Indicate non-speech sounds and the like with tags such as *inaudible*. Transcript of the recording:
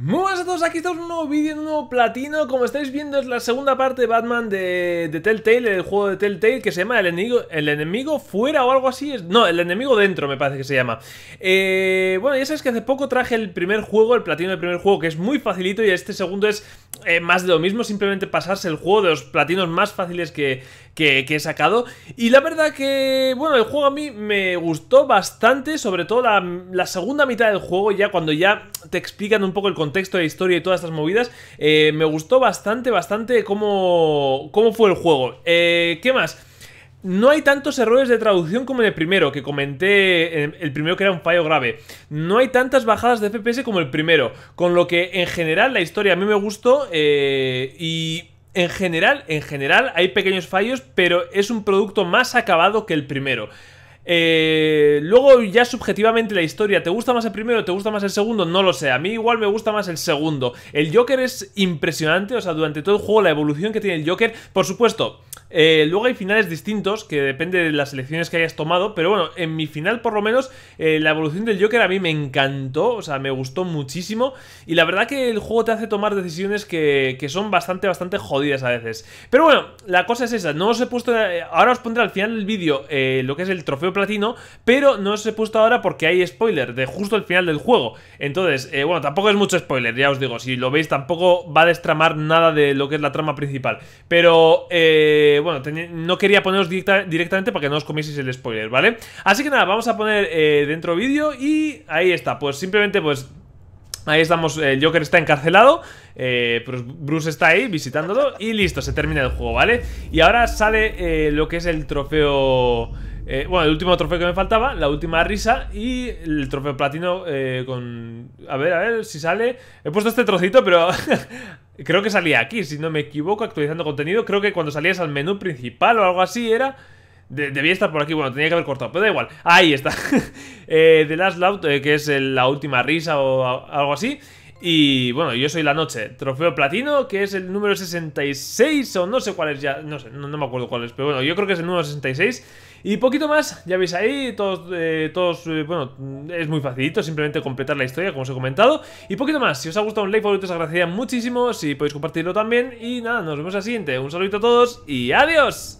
Muy buenas a todos, aquí estamos en un nuevo vídeo, en un nuevo platino Como estáis viendo es la segunda parte de Batman de, Telltale, el juego de Telltale Que se llama El Enemigo, el enemigo Fuera o algo así No, El Enemigo Dentro me parece que se llama eh, Bueno, ya sabéis que hace poco traje el primer juego, el platino del primer juego Que es muy facilito y este segundo es eh, más de lo mismo, simplemente pasarse el juego de los platinos más fáciles que, que, he sacado. Y la verdad que, bueno, el juego a mí me gustó bastante, sobre todo la, segunda mitad del juego, ya cuando ya te explican un poco el contexto de la historia y todas estas movidas, eh, me gustó bastante, bastante cómo, cómo fue el juego. Eh, ¿Qué más? No hay tantos errores de traducción como en el primero, que comenté, eh, el primero que era un fallo grave. No hay tantas bajadas de FPS como el primero, con lo que en general la historia a mí me gustó eh, y en general, en general hay pequeños fallos, pero es un producto más acabado que el primero. Eh, luego ya subjetivamente la historia, ¿te gusta más el primero o te gusta más el segundo? No lo sé, a mí igual me gusta más el segundo. El Joker es impresionante, o sea, durante todo el juego la evolución que tiene el Joker, por supuesto, eh, luego hay finales distintos que depende de las elecciones que hayas tomado, pero bueno, en mi final por lo menos eh, la evolución del Joker a mí me encantó, o sea, me gustó muchísimo y la verdad que el juego te hace tomar decisiones que, que son bastante, bastante jodidas a veces. Pero bueno, la cosa es esa, no os he puesto, eh, ahora os pondré al final del vídeo lo que es el trofeo platino, pero no os he puesto ahora porque hay spoiler de justo el final del juego. Entonces, bueno, tampoco es mucho spoiler, ya os digo, si lo veis tampoco va a destramar nada de lo que es la trama principal, pero... Eh, bueno, no quería poneros directamente para que no os comieseis el spoiler, ¿vale? Así que nada, vamos a poner eh, dentro vídeo y ahí está, pues simplemente pues... Ahí estamos, el eh, Joker está encarcelado, eh, Bruce está ahí visitándolo y listo, se termina el juego, ¿vale? Y ahora sale lo que es el trofeo... bueno, el último trofeo que me faltaba, la última risa y el trofeo platino con... A ver, a ver si sale... He puesto este trocito, pero... *laughs* Creo que salía aquí, si no me equivoco, actualizando contenido. Creo que cuando salías al menú principal o algo así era... debía estar por aquí, bueno, tenía que haber cortado, pero da igual. Ahí está. *laughs* eh, The Last Loud, eh, que es la última risa o algo así. Y bueno, yo soy la noche. Trofeo platino, que es el número 66 o no sé cuál es ya, no sé, no, me acuerdo cuál es, pero bueno, yo creo que es el número 66. Y poquito más, ya veis ahí, todos, eh, todos eh, bueno, es muy facilito, simplemente completar la historia, como os he comentado. Y poquito más, si os ha gustado un like favorito os agradecería muchísimo, si podéis compartirlo también. Y nada, nos vemos al siguiente, un saludito a todos y adiós.